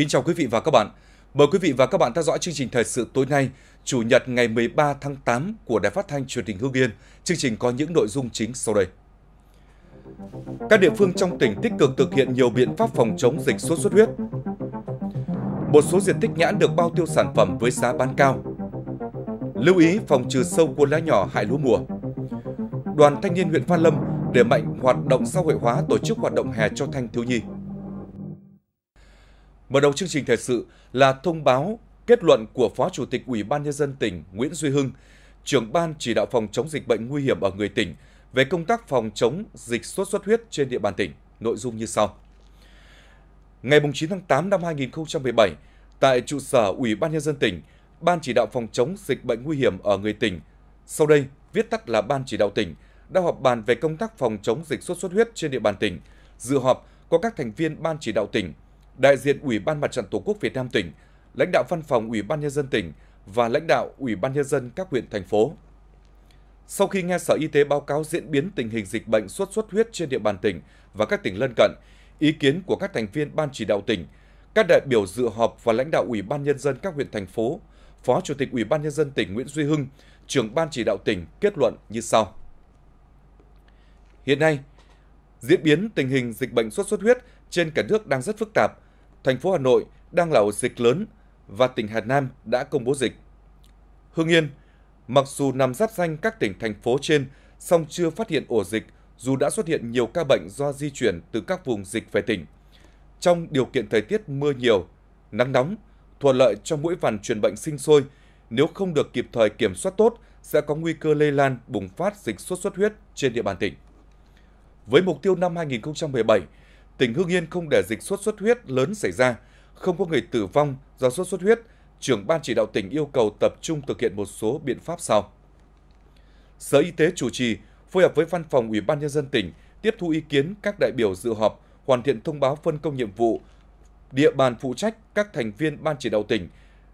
Kính chào quý vị và các bạn. Mời quý vị và các bạn theo dõi chương trình thời sự tối nay, Chủ nhật ngày 13 tháng 8 của Đài Phát thanh Truyền hình Hưng Yên. Chương trình có những nội dung chính sau đây. Các địa phương trong tỉnh tích cực thực hiện nhiều biện pháp phòng chống dịch sốt xuất huyết. Một số diện tích nhãn được bao tiêu sản phẩm với giá bán cao. Lưu ý phòng trừ sâu cuốn lá nhỏ hại lúa mùa. Đoàn thanh niên huyện Phan Lâm để mạnh hoạt động xã hội hóa tổ chức hoạt động hè cho thanh thiếu nhi. Mở đầu chương trình thời sự là thông báo kết luận của Phó Chủ tịch Ủy ban Nhân dân tỉnh Nguyễn Duy Hưng, trưởng ban chỉ đạo phòng chống dịch bệnh nguy hiểm ở người tỉnh về công tác phòng chống dịch sốt xuất huyết trên địa bàn tỉnh, nội dung như sau. Ngày 9 tháng 8 năm 2017, tại trụ sở Ủy ban Nhân dân tỉnh, Ban chỉ đạo phòng chống dịch bệnh nguy hiểm ở người tỉnh, sau đây viết tắt là Ban chỉ đạo tỉnh, đã họp bàn về công tác phòng chống dịch sốt xuất huyết trên địa bàn tỉnh. Dự họp có các thành viên Ban chỉ đạo tỉnh, đại diện Ủy ban Mặt trận Tổ quốc Việt Nam tỉnh, lãnh đạo văn phòng Ủy ban Nhân dân tỉnh và lãnh đạo Ủy ban Nhân dân các huyện, thành phố. Sau khi nghe Sở Y tế báo cáo diễn biến tình hình dịch bệnh xuất xuất huyết trên địa bàn tỉnh và các tỉnh lân cận, ý kiến của các thành viên Ban chỉ đạo tỉnh, các đại biểu dự họp và lãnh đạo Ủy ban Nhân dân các huyện, thành phố, Phó Chủ tịch Ủy ban Nhân dân tỉnh Nguyễn Duy Hưng, trưởng Ban chỉ đạo tỉnh kết luận như sau. Hiện nay, diễn biến tình hình dịch bệnh xuất xuất huyết trên cả nước đang rất phức tạp, thành phố Hà Nội đang là ổ dịch lớn và tỉnh Hà Nam đã công bố dịch. Hương Yên, mặc dù nằm giáp danh các tỉnh thành phố trên, song chưa phát hiện ổ dịch dù đã xuất hiện nhiều ca bệnh do di chuyển từ các vùng dịch về tỉnh. Trong điều kiện thời tiết mưa nhiều, nắng nóng, thuận lợi cho mũi vằn truyền bệnh sinh sôi, nếu không được kịp thời kiểm soát tốt sẽ có nguy cơ lây lan bùng phát dịch sốt xuất huyết trên địa bàn tỉnh. Với mục tiêu năm 2017, tỉnh Hưng Yên không để dịch sốt xuất huyết lớn xảy ra, không có người tử vong do sốt xuất huyết, trưởng ban chỉ đạo tỉnh yêu cầu tập trung thực hiện một số biện pháp sau. Sở Y tế chủ trì phối hợp với Văn phòng Ủy ban nhân dân tỉnh tiếp thu ý kiến các đại biểu dự họp, hoàn thiện thông báo phân công nhiệm vụ, địa bàn phụ trách các thành viên ban chỉ đạo tỉnh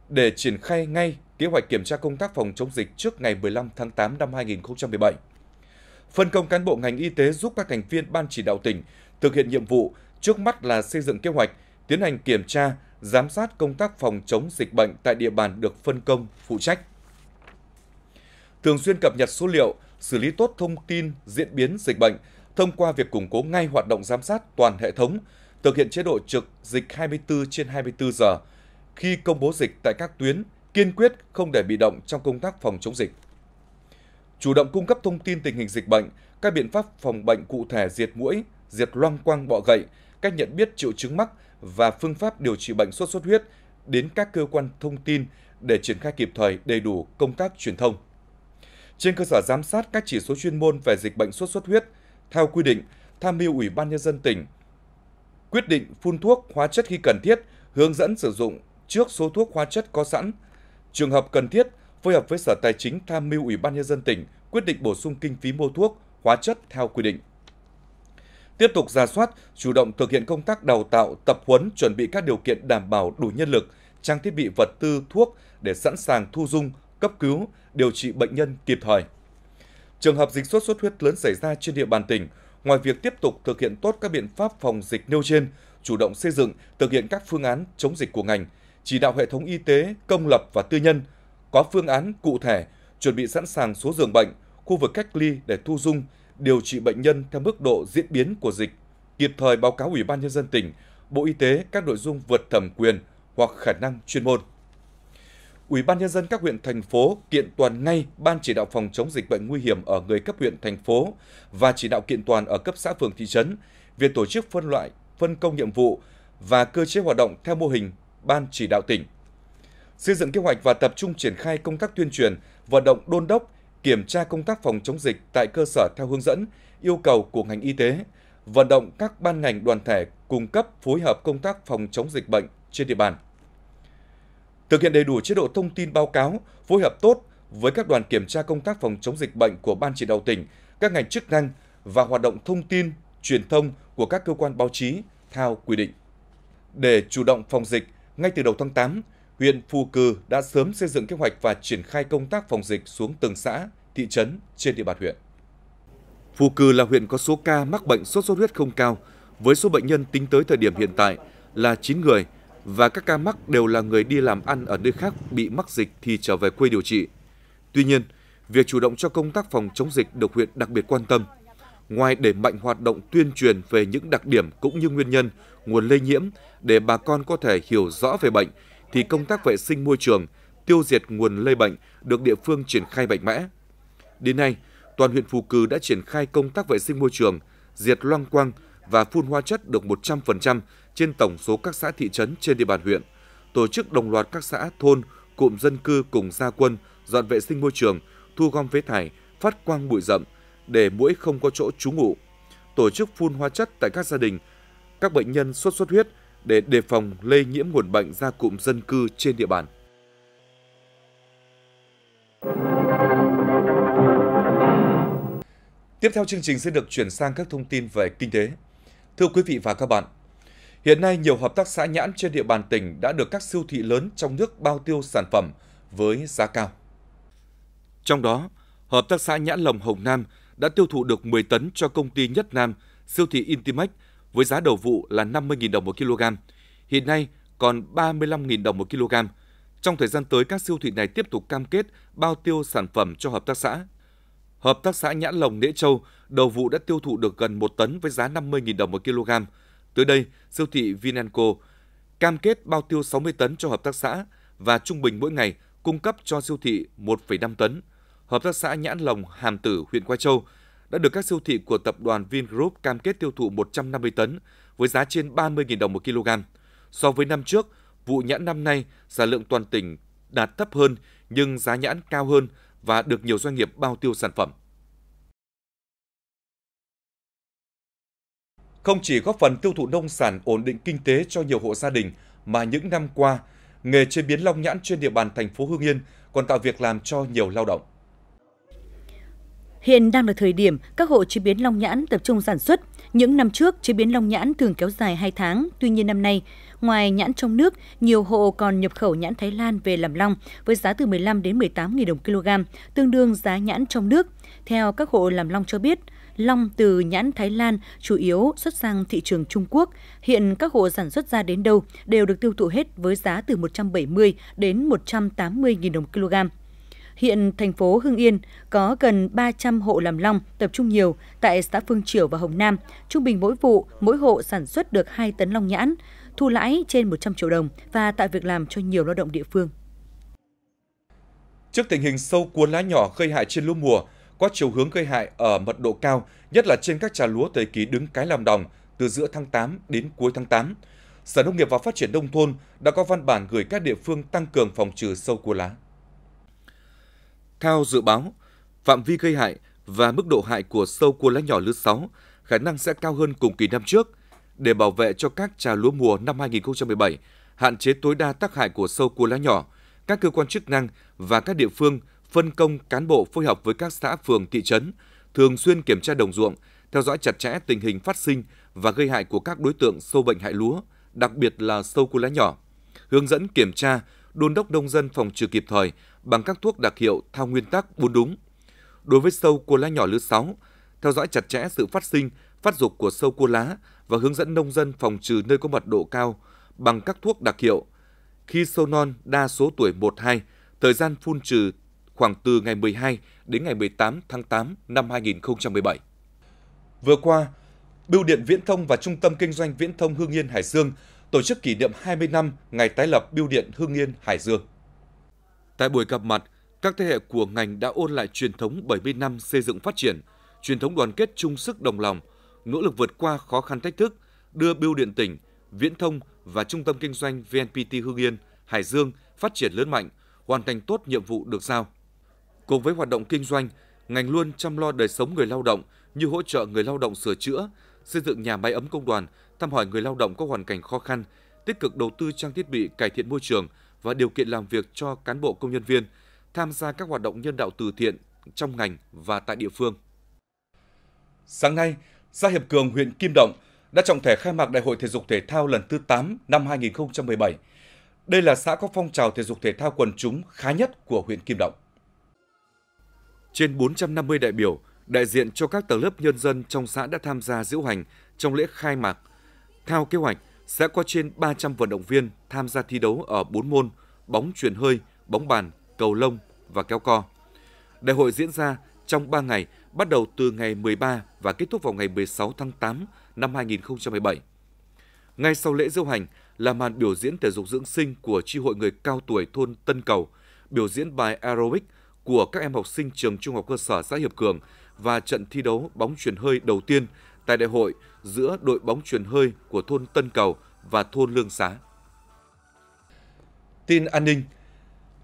để triển khai ngay kế hoạch kiểm tra công tác phòng chống dịch trước ngày 15 tháng 8 năm 2017. Phân công cán bộ ngành y tế giúp các thành viên ban chỉ đạo tỉnh thực hiện nhiệm vụ, trước mắt là xây dựng kế hoạch, tiến hành kiểm tra, giám sát công tác phòng chống dịch bệnh tại địa bàn được phân công, phụ trách. Thường xuyên cập nhật số liệu, xử lý tốt thông tin diễn biến dịch bệnh thông qua việc củng cố ngay hoạt động giám sát toàn hệ thống, thực hiện chế độ trực dịch 24 trên 24 giờ khi công bố dịch tại các tuyến, kiên quyết không để bị động trong công tác phòng chống dịch. Chủ động cung cấp thông tin tình hình dịch bệnh, các biện pháp phòng bệnh cụ thể diệt mũi, diệt loang quang bọ gậy, cách nhận biết triệu chứng mắc và phương pháp điều trị bệnh sốt xuất huyết đến các cơ quan thông tin để triển khai kịp thời đầy đủ công tác truyền thông. Trên cơ sở giám sát các chỉ số chuyên môn về dịch bệnh sốt xuất huyết, theo quy định, tham mưu Ủy ban Nhân dân tỉnh quyết định phun thuốc hóa chất khi cần thiết, hướng dẫn sử dụng trước số thuốc hóa chất có sẵn. Trường hợp cần thiết, phối hợp với Sở Tài chính tham mưu Ủy ban Nhân dân tỉnh quyết định bổ sung kinh phí mua thuốc, hóa chất theo quy định tiếp tục ra soát, chủ động thực hiện công tác đào tạo, tập huấn, chuẩn bị các điều kiện đảm bảo đủ nhân lực, trang thiết bị vật tư, thuốc để sẵn sàng thu dung, cấp cứu, điều trị bệnh nhân kịp thời. Trường hợp dịch sốt xuất huyết lớn xảy ra trên địa bàn tỉnh, ngoài việc tiếp tục thực hiện tốt các biện pháp phòng dịch nêu trên, chủ động xây dựng, thực hiện các phương án chống dịch của ngành, chỉ đạo hệ thống y tế công lập và tư nhân có phương án cụ thể, chuẩn bị sẵn sàng số giường bệnh, khu vực cách ly để thu dung, điều trị bệnh nhân theo mức độ diễn biến của dịch, kịp thời báo cáo Ủy ban Nhân dân tỉnh, Bộ Y tế các nội dung vượt thẩm quyền hoặc khả năng chuyên môn. Ủy ban nhân dân các huyện thành phố kiện toàn ngay ban chỉ đạo phòng chống dịch bệnh nguy hiểm ở người cấp huyện thành phố và chỉ đạo kiện toàn ở cấp xã phường thị trấn việc tổ chức phân loại, phân công nhiệm vụ và cơ chế hoạt động theo mô hình ban chỉ đạo tỉnh. Xây dựng kế hoạch và tập trung triển khai công tác tuyên truyền, vận động đôn đốc kiểm tra công tác phòng chống dịch tại cơ sở theo hướng dẫn, yêu cầu của ngành y tế, vận động các ban ngành đoàn thể cung cấp phối hợp công tác phòng chống dịch bệnh trên địa bàn. Thực hiện đầy đủ chế độ thông tin báo cáo, phối hợp tốt với các đoàn kiểm tra công tác phòng chống dịch bệnh của Ban chỉ đạo tỉnh, các ngành chức năng và hoạt động thông tin, truyền thông của các cơ quan báo chí theo quy định. Để chủ động phòng dịch, ngay từ đầu tháng 8, huyện Phù Cừ đã sớm xây dựng kế hoạch và triển khai công tác phòng dịch xuống từng xã, thị trấn trên địa bàn huyện. Phú Cừ là huyện có số ca mắc bệnh sốt xuất huyết không cao, với số bệnh nhân tính tới thời điểm hiện tại là 9 người và các ca mắc đều là người đi làm ăn ở nơi khác bị mắc dịch thì trở về quê điều trị. Tuy nhiên, việc chủ động cho công tác phòng chống dịch được huyện đặc biệt quan tâm. Ngoài đẩy mạnh hoạt động tuyên truyền về những đặc điểm cũng như nguyên nhân, nguồn lây nhiễm để bà con có thể hiểu rõ về bệnh, thì công tác vệ sinh môi trường, tiêu diệt nguồn lây bệnh được địa phương triển khai mạnh mẽ. Đến nay, toàn huyện phù cử đã triển khai công tác vệ sinh môi trường, diệt loang quang và phun hóa chất được 100% trên tổng số các xã thị trấn trên địa bàn huyện, tổ chức đồng loạt các xã, thôn, cụm dân cư cùng gia quân dọn vệ sinh môi trường, thu gom phế thải, phát quang bụi rậm để muỗi không có chỗ trú ngụ. Tổ chức phun hóa chất tại các gia đình, các bệnh nhân sốt xuất huyết để đề phòng lây nhiễm nguồn bệnh ra cụm dân cư trên địa bàn. Tiếp theo chương trình sẽ được chuyển sang các thông tin về kinh tế. Thưa quý vị và các bạn, hiện nay nhiều hợp tác xã nhãn trên địa bàn tỉnh đã được các siêu thị lớn trong nước bao tiêu sản phẩm với giá cao. Trong đó, hợp tác xã nhãn lồng Hồng Nam đã tiêu thụ được 10 tấn cho công ty Nhất Nam, siêu thị Intimax với giá đầu vụ là 50.000 đồng một kg. Hiện nay còn 35.000 đồng một kg. Trong thời gian tới, các siêu thị này tiếp tục cam kết bao tiêu sản phẩm cho hợp tác xã Hợp tác xã Nhãn Lồng Nễ Châu đầu vụ đã tiêu thụ được gần 1 tấn với giá 50.000 đồng một kg. Tới đây, siêu thị Vinanco cam kết bao tiêu 60 tấn cho hợp tác xã và trung bình mỗi ngày cung cấp cho siêu thị 1,5 tấn. Hợp tác xã Nhãn Lồng Hàm Tử, huyện Quai Châu đã được các siêu thị của tập đoàn Vingroup cam kết tiêu thụ 150 tấn với giá trên 30.000 đồng một kg. So với năm trước, vụ nhãn năm nay, sản lượng toàn tỉnh đạt thấp hơn nhưng giá nhãn cao hơn và được nhiều doanh nghiệp bao tiêu sản phẩm. Không chỉ góp phần tiêu thụ nông sản ổn định kinh tế cho nhiều hộ gia đình, mà những năm qua, nghề chế biến long nhãn trên địa bàn thành phố Hương Yên còn tạo việc làm cho nhiều lao động. Hiện đang là thời điểm các hộ chế biến long nhãn tập trung sản xuất, những năm trước, chế biến long nhãn thường kéo dài 2 tháng, tuy nhiên năm nay, ngoài nhãn trong nước, nhiều hộ còn nhập khẩu nhãn Thái Lan về làm long với giá từ 15 đến 18 000 đồng kg, tương đương giá nhãn trong nước. Theo các hộ làm long cho biết, long từ nhãn Thái Lan chủ yếu xuất sang thị trường Trung Quốc. Hiện các hộ sản xuất ra đến đâu đều được tiêu thụ hết với giá từ 170 đến 180 000 đồng kg. Hiện thành phố Hưng Yên có gần 300 hộ làm long tập trung nhiều tại xã Phương Triểu và Hồng Nam. Trung bình mỗi vụ, mỗi hộ sản xuất được 2 tấn long nhãn, thu lãi trên 100 triệu đồng và tạo việc làm cho nhiều lao động địa phương. Trước tình hình sâu cuốn lá nhỏ gây hại trên lúa mùa, có chiều hướng gây hại ở mật độ cao, nhất là trên các trà lúa thời kỳ đứng cái làm đồng từ giữa tháng 8 đến cuối tháng 8. Sở Nông nghiệp và Phát triển Nông thôn đã có văn bản gửi các địa phương tăng cường phòng trừ sâu cua lá. Theo dự báo, phạm vi gây hại và mức độ hại của sâu cua lá nhỏ lứa 6 khả năng sẽ cao hơn cùng kỳ năm trước. Để bảo vệ cho các trà lúa mùa năm 2017, hạn chế tối đa tác hại của sâu cua lá nhỏ, các cơ quan chức năng và các địa phương phân công cán bộ phối hợp với các xã phường thị trấn thường xuyên kiểm tra đồng ruộng, theo dõi chặt chẽ tình hình phát sinh và gây hại của các đối tượng sâu bệnh hại lúa, đặc biệt là sâu cua lá nhỏ. Hướng dẫn kiểm tra đôn đốc nông dân phòng trừ kịp thời bằng các thuốc đặc hiệu theo nguyên tắc bốn đúng. Đối với sâu cua lá nhỏ lứa 6, theo dõi chặt chẽ sự phát sinh, phát dục của sâu cua lá và hướng dẫn nông dân phòng trừ nơi có mật độ cao bằng các thuốc đặc hiệu. Khi sâu non đa số tuổi 1-2, thời gian phun trừ khoảng từ ngày 12 đến ngày 18 tháng 8 năm 2017. Vừa qua, Bưu điện Viễn thông và Trung tâm Kinh doanh Viễn thông Hương Yên Hải Dương tổ chức kỷ niệm 20 năm ngày tái lập Biêu điện Hưng Yên, Hải Dương. Tại buổi gặp mặt, các thế hệ của ngành đã ôn lại truyền thống 70 năm xây dựng phát triển, truyền thống đoàn kết chung sức đồng lòng, nỗ lực vượt qua khó khăn thách thức, đưa Biêu điện tỉnh, Viễn thông và Trung tâm kinh doanh VNPT Hưng Yên, Hải Dương phát triển lớn mạnh, hoàn thành tốt nhiệm vụ được giao. Cùng với hoạt động kinh doanh, ngành luôn chăm lo đời sống người lao động như hỗ trợ người lao động sửa chữa, xây dựng nhà máy ấm công đoàn thăm hỏi người lao động có hoàn cảnh khó khăn, tích cực đầu tư trang thiết bị cải thiện môi trường và điều kiện làm việc cho cán bộ công nhân viên, tham gia các hoạt động nhân đạo từ thiện trong ngành và tại địa phương. Sáng nay, xã Hiệp Cường, huyện Kim Động đã trọng thể khai mạc Đại hội thể dục thể thao lần thứ 8 năm 2017. Đây là xã có phong trào thể dục thể thao quần chúng khá nhất của huyện Kim Động. Trên 450 đại biểu, đại diện cho các tầng lớp nhân dân trong xã đã tham gia diễu hành trong lễ khai mạc – theo kế hoạch, sẽ có trên 300 vận động viên tham gia thi đấu ở 4 môn bóng truyền hơi, bóng bàn, cầu lông và kéo co. Đại hội diễn ra trong 3 ngày, bắt đầu từ ngày 13 và kết thúc vào ngày 16 tháng 8 năm 2017. Ngay sau lễ diễu hành là màn biểu diễn thể dục dưỡng sinh của tri hội người cao tuổi thôn Tân Cầu, biểu diễn bài aerobic của các em học sinh trường Trung học cơ sở xã Hiệp Cường và trận thi đấu bóng truyền hơi đầu tiên tại đại hội giữa đội bóng truyền hơi của thôn Tân Cầu và thôn Lương Xá. Tin an ninh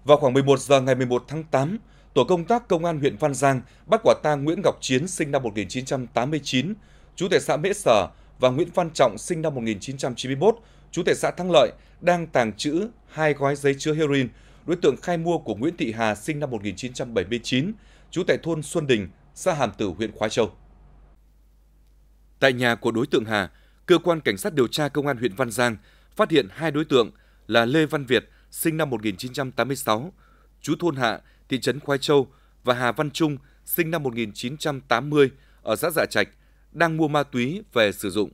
Vào khoảng 11 giờ ngày 11 tháng 8, Tổ công tác Công an huyện Văn Giang bắt quả tang Nguyễn Ngọc Chiến sinh năm 1989, chú tại xã Mễ Sở và Nguyễn Văn Trọng sinh năm 1991, chú tại xã Thăng Lợi đang tàng trữ hai gói giấy chứa heroin. Đối tượng khai mua của Nguyễn Thị Hà sinh năm 1979, chú tại thôn Xuân Đình, xã Hàm Tử, huyện Khói Châu. Tại nhà của đối tượng Hà, cơ quan cảnh sát điều tra công an huyện Văn Giang phát hiện hai đối tượng là Lê Văn Việt, sinh năm 1986, chú thôn Hạ, thị trấn Khoai Châu và Hà Văn Trung, sinh năm 1980 ở xã Dạ Trạch, đang mua ma túy về sử dụng.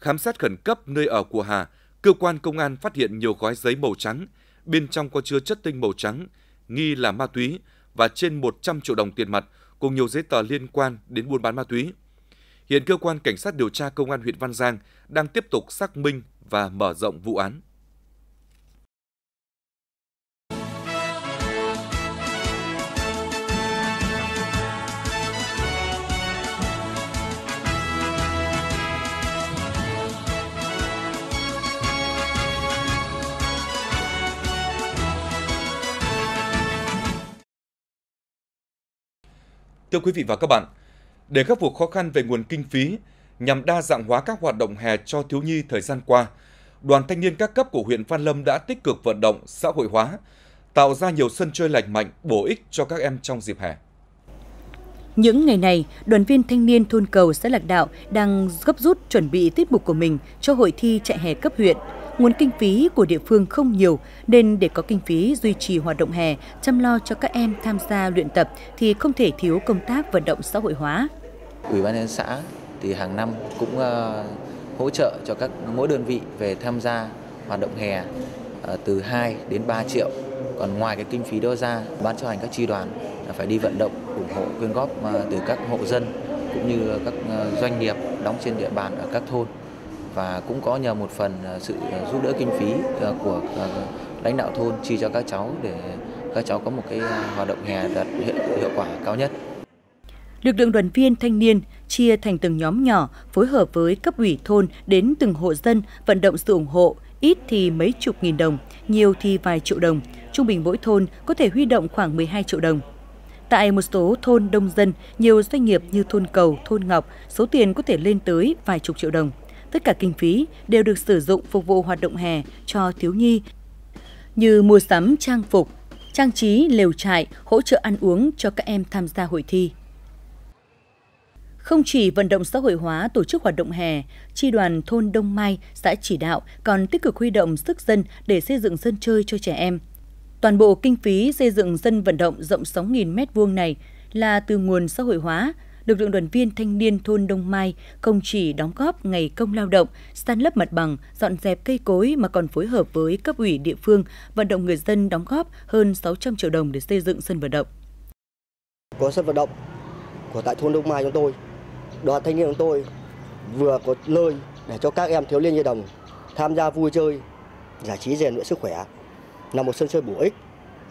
Khám xét khẩn cấp nơi ở của Hà, cơ quan công an phát hiện nhiều gói giấy màu trắng, bên trong có chứa chất tinh màu trắng, nghi là ma túy và trên 100 triệu đồng tiền mặt cùng nhiều giấy tờ liên quan đến buôn bán ma túy. Hiện cơ quan cảnh sát điều tra công an huyện Văn Giang đang tiếp tục xác minh và mở rộng vụ án. Thưa quý vị và các bạn, để khắc phục khó khăn về nguồn kinh phí nhằm đa dạng hóa các hoạt động hè cho thiếu nhi thời gian qua, đoàn thanh niên các cấp của huyện Văn Lâm đã tích cực vận động xã hội hóa, tạo ra nhiều sân chơi lành mạnh, bổ ích cho các em trong dịp hè. Những ngày này, đoàn viên thanh niên thôn cầu xã Lạc Đạo đang gấp rút chuẩn bị tiết mục của mình cho hội thi chạy hè cấp huyện. Nguồn kinh phí của địa phương không nhiều nên để có kinh phí duy trì hoạt động hè, chăm lo cho các em tham gia luyện tập thì không thể thiếu công tác vận động xã hội hóa. Ủy ban nhân xã thì hàng năm cũng ờ, hỗ trợ cho các mỗi đơn vị về tham gia hoạt động hè ờ, từ 2 đến 3 triệu. Còn ngoài cái kinh phí đó ra, ban chấp hành các tri đoàn phải đi vận động ủng hộ quyên góp ờ, từ các hộ dân cũng như các doanh nghiệp đóng trên địa bàn ở các thôn và cũng có nhờ một phần sự giúp đỡ kinh phí của lãnh đạo thôn chi cho các cháu để các cháu có một cái hoạt động hè đạt hiệu quả cao nhất. Lực lượng đoàn viên thanh niên chia thành từng nhóm nhỏ, phối hợp với cấp ủy thôn đến từng hộ dân vận động sự ủng hộ, ít thì mấy chục nghìn đồng, nhiều thì vài triệu đồng, trung bình mỗi thôn có thể huy động khoảng 12 triệu đồng. Tại một số thôn đông dân, nhiều doanh nghiệp như thôn Cầu, thôn Ngọc, số tiền có thể lên tới vài chục triệu đồng. Tất cả kinh phí đều được sử dụng phục vụ hoạt động hè cho thiếu nhi như mua sắm trang phục, trang trí lều trại, hỗ trợ ăn uống cho các em tham gia hội thi. Không chỉ vận động xã hội hóa tổ chức hoạt động hè, tri đoàn thôn Đông Mai, xã Chỉ Đạo còn tích cực huy động sức dân để xây dựng sân chơi cho trẻ em. Toàn bộ kinh phí xây dựng sân vận động rộng 6.000 m2 này là từ nguồn xã hội hóa, lực lượng đoàn viên thanh niên thôn Đông Mai không chỉ đóng góp ngày công lao động, san lấp mặt bằng, dọn dẹp cây cối mà còn phối hợp với cấp ủy địa phương vận động người dân đóng góp hơn 600 triệu đồng để xây dựng sân vận động. Có sân vận động của tại thôn Đông Mai chúng tôi đoàn thanh niên chúng tôi vừa có nơi để cho các em thiếu niên nhi đồng tham gia vui chơi, giải trí rèn luyện sức khỏe, là một sân chơi bổ ích,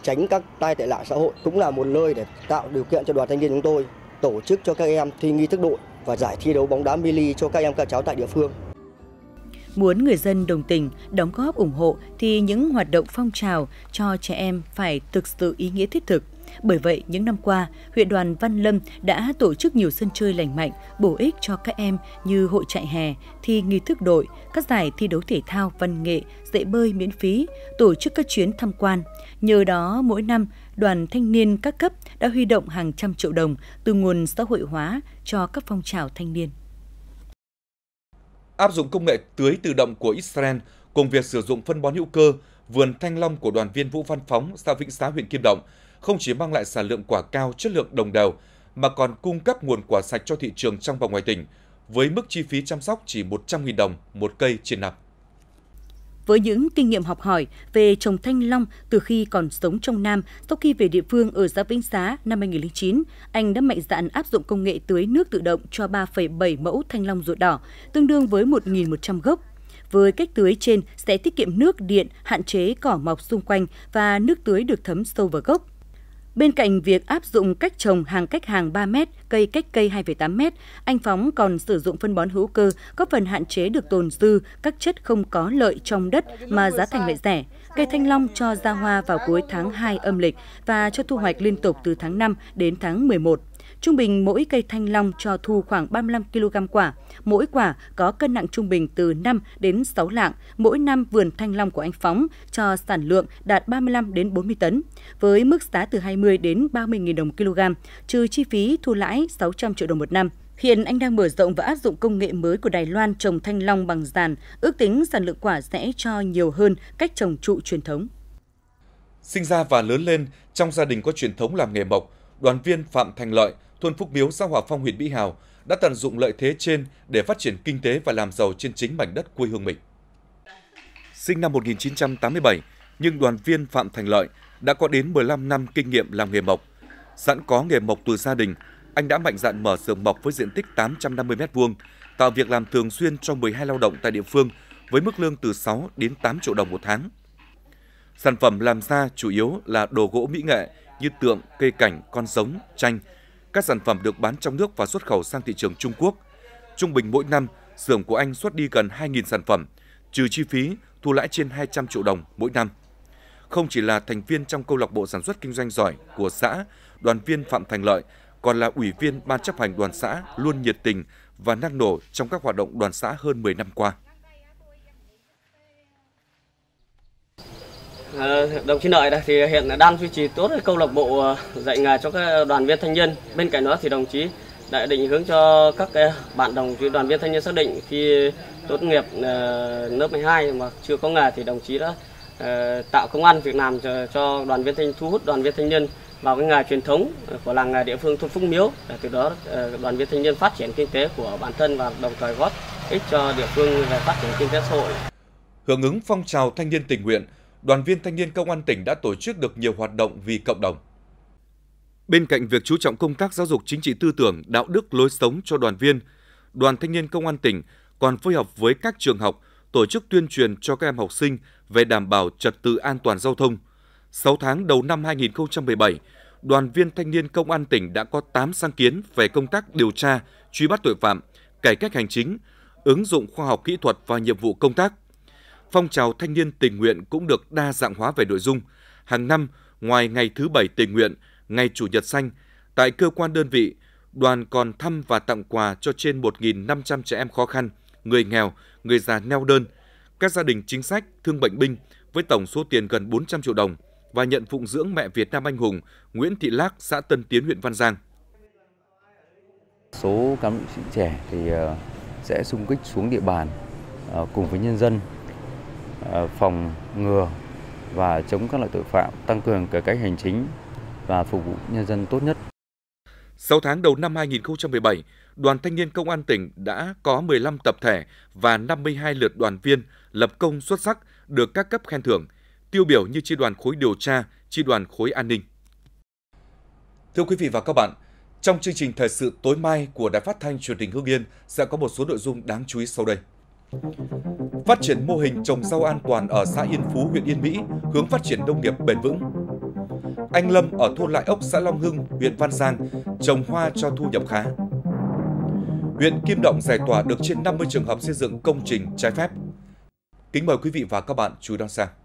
tránh các tai tệ nạn xã hội cũng là một nơi để tạo điều kiện cho đoàn thanh niên chúng tôi tổ chức cho các em thi nghi thức đội và giải thi đấu bóng đá mini cho các em các cháu tại địa phương. Muốn người dân đồng tình, đóng góp ủng hộ thì những hoạt động phong trào cho trẻ em phải thực sự ý nghĩa thiết thực, bởi vậy, những năm qua, huyện đoàn Văn Lâm đã tổ chức nhiều sân chơi lành mạnh, bổ ích cho các em như hội chạy hè, thi nghi thức đội, các giải thi đấu thể thao, văn nghệ, dạy bơi miễn phí, tổ chức các chuyến tham quan. Nhờ đó, mỗi năm, đoàn thanh niên các cấp đã huy động hàng trăm triệu đồng từ nguồn xã hội hóa cho các phong trào thanh niên. Áp dụng công nghệ tưới tự động của Israel cùng việc sử dụng phân bón hữu cơ, vườn thanh long của đoàn viên Vũ Văn Phóng, xã Vĩnh Xá, huyện Kim Động không chỉ mang lại sản lượng quả cao chất lượng đồng đều, mà còn cung cấp nguồn quả sạch cho thị trường trong và ngoài tỉnh, với mức chi phí chăm sóc chỉ 100.000 đồng một cây trên năm. Với những kinh nghiệm học hỏi về trồng thanh long từ khi còn sống trong Nam, sau khi về địa phương ở xã Vĩnh Xá năm 2009, anh đã mạnh dạn áp dụng công nghệ tưới nước tự động cho 3,7 mẫu thanh long ruột đỏ, tương đương với 1.100 gốc. Với cách tưới trên sẽ tiết kiệm nước, điện, hạn chế cỏ mọc xung quanh và nước tưới được thấm sâu vào gốc. Bên cạnh việc áp dụng cách trồng hàng cách hàng 3 mét cây cách cây 2,8 mét anh Phóng còn sử dụng phân bón hữu cơ, có phần hạn chế được tồn dư các chất không có lợi trong đất mà giá thành lại rẻ. Cây thanh long cho ra hoa vào cuối tháng 2 âm lịch và cho thu hoạch liên tục từ tháng 5 đến tháng 11. Trung bình mỗi cây thanh long cho thu khoảng 35 kg quả, mỗi quả có cân nặng trung bình từ 5 đến 6 lạng, mỗi năm vườn thanh long của anh Phóng cho sản lượng đạt 35 đến 40 tấn, với mức giá từ 20 đến 30.000 đồng kg, trừ chi phí thu lãi 600 triệu đồng một năm. Hiện anh đang mở rộng và áp dụng công nghệ mới của Đài Loan trồng thanh long bằng giàn, ước tính sản lượng quả sẽ cho nhiều hơn cách trồng trụ truyền thống. Sinh ra và lớn lên trong gia đình có truyền thống làm nghề mộc, đoàn viên Phạm Thành Lợi, thôn Phúc Miếu, xã Hòa Phong, huyện Mỹ Hào đã tận dụng lợi thế trên để phát triển kinh tế và làm giàu trên chính mảnh đất quê hương mình. Sinh năm 1987, nhưng đoàn viên Phạm Thành Lợi đã có đến 15 năm kinh nghiệm làm nghề mộc. Sẵn có nghề mộc từ gia đình, anh đã mạnh dạn mở xưởng mộc với diện tích 850 m2, tạo việc làm thường xuyên cho 12 lao động tại địa phương với mức lương từ 6 đến 8 triệu đồng một tháng. Sản phẩm làm ra chủ yếu là đồ gỗ mỹ nghệ như tượng, cây cảnh, con giống, tranh. Các sản phẩm được bán trong nước và xuất khẩu sang thị trường Trung Quốc. Trung bình mỗi năm, xưởng của anh xuất đi gần 2.000 sản phẩm, trừ chi phí, thu lãi trên 200 triệu đồng mỗi năm. Không chỉ là thành viên trong câu lạc bộ sản xuất kinh doanh giỏi của xã, đoàn viên Phạm Thành Lợi còn là ủy viên Ban chấp hành đoàn xã luôn nhiệt tình và năng nổ trong các hoạt động đoàn xã hơn 10 năm qua. À, đồng chí Lợi đây thì hiện đang duy trì tốt câu lạc bộ à, dạy nghề cho các đoàn viên thanh niên. Bên cạnh đó thì đồng chí đã định hướng cho các bạn đồng chí đoàn viên thanh niên xác định khi tốt nghiệp à, lớp 12 mà chưa có nghề thì đồng chí đã tạo công ăn việc làm cho đoàn viên thanh thu hút đoàn viên thanh niên vào cái ngày truyền thống của làng nghề địa phương thôn Phúc Miếu để từ đó ờ, đoàn viên thanh niên phát triển kinh tế của bản thân và đồng thời góp ích cho địa phương về phát triển kinh tế xã hội. Hưởng ứng phong trào thanh niên tình nguyện, đoàn viên thanh niên công an tỉnh đã tổ chức được nhiều hoạt động vì cộng đồng. Bên cạnh việc chú trọng công tác giáo dục chính trị tư tưởng, đạo đức lối sống cho đoàn viên, đoàn thanh niên công an tỉnh còn phối hợp với các trường học tổ chức tuyên truyền cho các em học sinh về đảm bảo trật tự an toàn giao thông – 6 tháng đầu năm 2017, đoàn viên thanh niên công an tỉnh đã có 8 sáng kiến về công tác điều tra, truy bắt tội phạm, cải cách hành chính, ứng dụng khoa học kỹ thuật và nhiệm vụ công tác. Phong trào thanh niên tình nguyện cũng được đa dạng hóa về nội dung. Hàng năm, ngoài ngày thứ Bảy tình nguyện, ngày Chủ nhật xanh, tại cơ quan đơn vị, đoàn còn thăm và tặng quà cho trên 1.500 trẻ em khó khăn, người nghèo, người già neo đơn, các gia đình chính sách, thương bệnh binh với tổng số tiền gần 400 triệu đồng – và nhận phụng dưỡng mẹ Việt Nam anh hùng Nguyễn Thị Lác, xã Tân Tiến, huyện Văn Giang. Số cán bộ sĩ trẻ thì ờ, sẽ xung kích xuống địa bàn ờ, cùng với nhân dân ờ, phòng ngừa và chống các loại tội phạm, tăng cường cải cách hành chính và phục vụ nhân dân tốt nhất. 6 tháng đầu năm 2017, Đoàn Thanh niên Công an tỉnh đã có 15 tập thể và 52 lượt đoàn viên lập công xuất sắc được các cấp khen thưởng – tiêu biểu như Chi đoàn khối điều tra, Chi đoàn khối an ninh. Thưa quý vị và các bạn, trong chương trình thời sự tối mai của Đài Phát thanh Truyền hình Hưng Yên sẽ có một số nội dung đáng chú ý sau đây. Phát triển mô hình trồng rau an toàn ở xã Yên Phú, huyện Yên Mỹ, hướng phát triển nông nghiệp bền vững. Anh Lâm ở thôn Lại Ốc, xã Long Hưng, huyện Văn Giang, trồng hoa cho thu nhập khá. Huyện Kim Động giải tỏa được trên 50 trường hợp xây dựng công trình trái phép. Kính mời quý vị và các bạn chú ý đón xem.